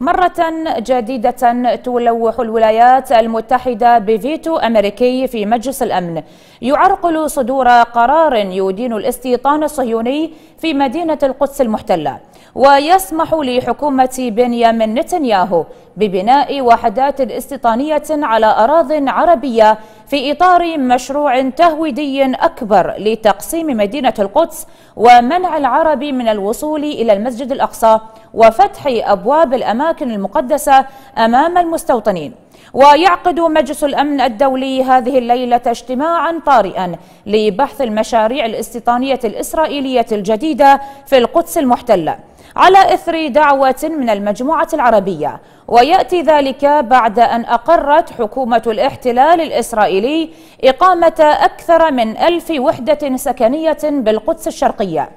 مرة جديدة تلوح الولايات المتحدة بفيتو أمريكي في مجلس الأمن يعرقل صدور قرار يدين الاستيطان الصهيوني في مدينة القدس المحتلة ويسمح لحكومة بنيامين نتنياهو ببناء وحدات استيطانية على أراض عربية في إطار مشروع تهويدي أكبر لتقسيم مدينة القدس ومنع العرب من الوصول إلى المسجد الأقصى وفتح أبواب الأمان الأماكن المقدسة أمام المستوطنين ويعقد مجلس الأمن الدولي هذه الليلة اجتماعا طارئا لبحث المشاريع الاستيطانية الإسرائيلية الجديدة في القدس المحتلة على إثر دعوة من المجموعة العربية ويأتي ذلك بعد أن أقرت حكومة الاحتلال الإسرائيلي إقامة أكثر من ألف وحدة سكنية بالقدس الشرقية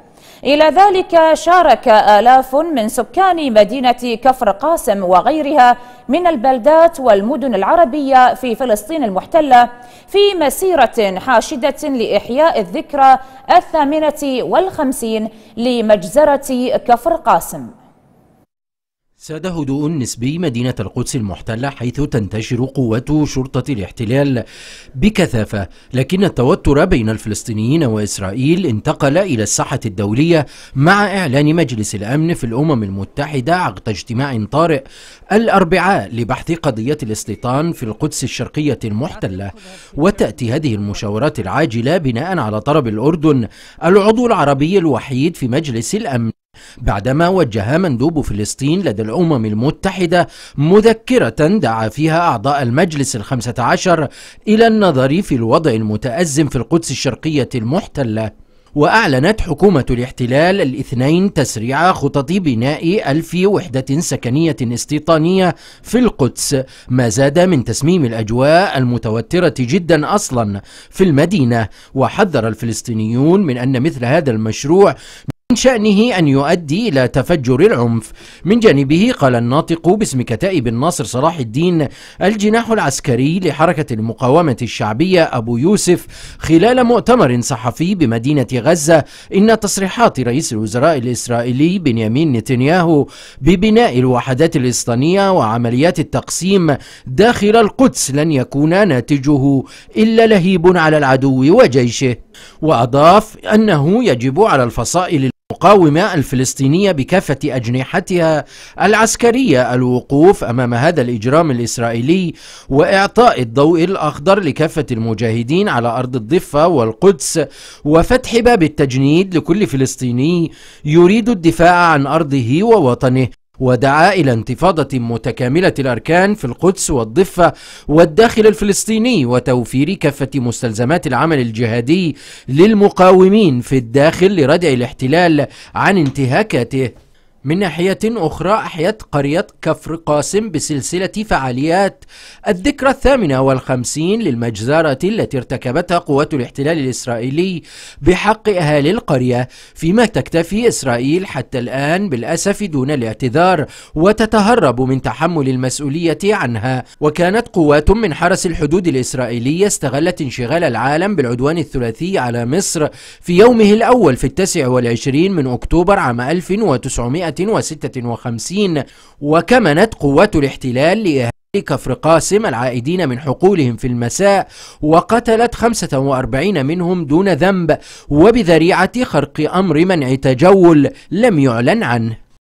إلى ذلك شارك آلاف من سكان مدينة كفر قاسم وغيرها من البلدات والمدن العربية في فلسطين المحتلة في مسيرة حاشدة لإحياء الذكرى الثامنة والخمسين لمجزرة كفر قاسم ساد هدوء نسبي مدينة القدس المحتلة حيث تنتشر قوات شرطة الاحتلال بكثافة لكن التوتر بين الفلسطينيين وإسرائيل انتقل إلى الساحة الدولية مع إعلان مجلس الأمن في الأمم المتحدة عقد اجتماع طارئ الأربعاء لبحث قضية الاستيطان في القدس الشرقية المحتلة وتأتي هذه المشاورات العاجلة بناء على طلب الأردن العضو العربي الوحيد في مجلس الأمن بعدما وجه مندوب فلسطين لدى الأمم المتحدة مذكرة دعا فيها أعضاء المجلس الخمسة عشر إلى النظر في الوضع المتأزم في القدس الشرقية المحتلة وأعلنت حكومة الاحتلال الاثنين تسريع خطط بناء ألف وحدة سكنية استيطانية في القدس ما زاد من تسميم الأجواء المتوترة جدا أصلا في المدينة وحذر الفلسطينيون من أن مثل هذا المشروع من شأنه أن يؤدي إلى تفجر العنف من جانبه قال الناطق باسم كتائب الناصر صلاح الدين الجناح العسكري لحركة المقاومة الشعبية أبو يوسف خلال مؤتمر صحفي بمدينة غزة إن تصريحات رئيس الوزراء الإسرائيلي بنيامين نتنياهو ببناء الوحدات الإسطانية وعمليات التقسيم داخل القدس لن يكون ناتجه إلا لهيب على العدو وجيشه وأضاف أنه يجب على الفصائل المقاومة الفلسطينية بكافة أجنحتها العسكرية الوقوف أمام هذا الإجرام الإسرائيلي وإعطاء الضوء الأخضر لكافة المجاهدين على أرض الضفة والقدس وفتح باب التجنيد لكل فلسطيني يريد الدفاع عن أرضه ووطنه ودعا إلى انتفاضة متكاملة الأركان في القدس والضفة والداخل الفلسطيني وتوفير كافة مستلزمات العمل الجهادي للمقاومين في الداخل لردع الاحتلال عن انتهاكاته من ناحية أخرى أحيت قرية كفر قاسم بسلسلة فعاليات الذكرى الثامنة والخمسين للمجزرة التي ارتكبتها قوات الاحتلال الإسرائيلي بحق أهالي القرية فيما تكتفي إسرائيل حتى الآن بالأسف دون الاعتذار وتتهرب من تحمل المسؤولية عنها وكانت قوات من حرس الحدود الإسرائيلية استغلت انشغال العالم بالعدوان الثلاثي على مصر في يومه الأول في التاسع والعشرين من أكتوبر عام 1900 1956 وكمنت قوات الاحتلال لإهالة كفر قاسم العائدين من حقولهم في المساء وقتلت 45 منهم دون ذنب وبذريعة خرق أمر منع تجول لم يعلن عنه